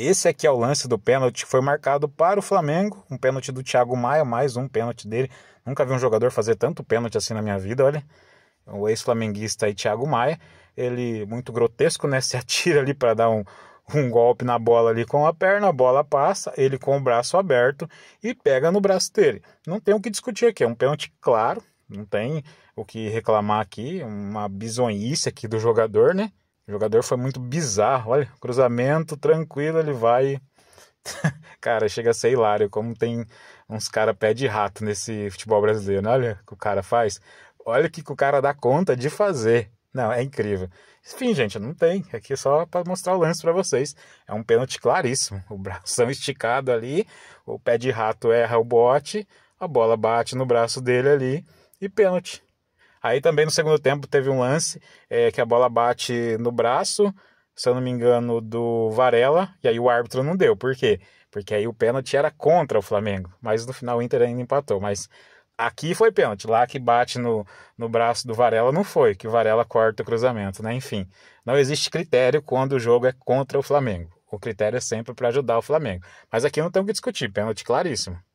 Esse aqui é o lance do pênalti, foi marcado para o Flamengo, um pênalti do Thiago Maia, mais um pênalti dele. Nunca vi um jogador fazer tanto pênalti assim na minha vida, olha. O ex-flamenguista aí, Thiago Maia, ele muito grotesco, né? Se atira ali para dar um, um golpe na bola ali com a perna, a bola passa, ele com o braço aberto e pega no braço dele. Não tem o que discutir aqui, é um pênalti claro, não tem o que reclamar aqui, uma bizonhice aqui do jogador, né? O jogador foi muito bizarro. Olha, cruzamento tranquilo, ele vai. cara, chega a ser hilário como tem uns cara pé de rato nesse futebol brasileiro. Né? Olha o que o cara faz. Olha o que, o cara dá conta de fazer. Não, é incrível. Enfim, gente, não tem. Aqui é só para mostrar o lance para vocês. É um pênalti claríssimo. O braço esticado ali, o pé de rato erra o bote, a bola bate no braço dele ali e pênalti. Aí também no segundo tempo teve um lance é, que a bola bate no braço, se eu não me engano, do Varela, e aí o árbitro não deu. Por quê? Porque aí o pênalti era contra o Flamengo, mas no final o Inter ainda empatou. Mas aqui foi pênalti, lá que bate no, no braço do Varela não foi, que o Varela corta o cruzamento, né? Enfim, não existe critério quando o jogo é contra o Flamengo. O critério é sempre para ajudar o Flamengo. Mas aqui não tem o que discutir, pênalti claríssimo.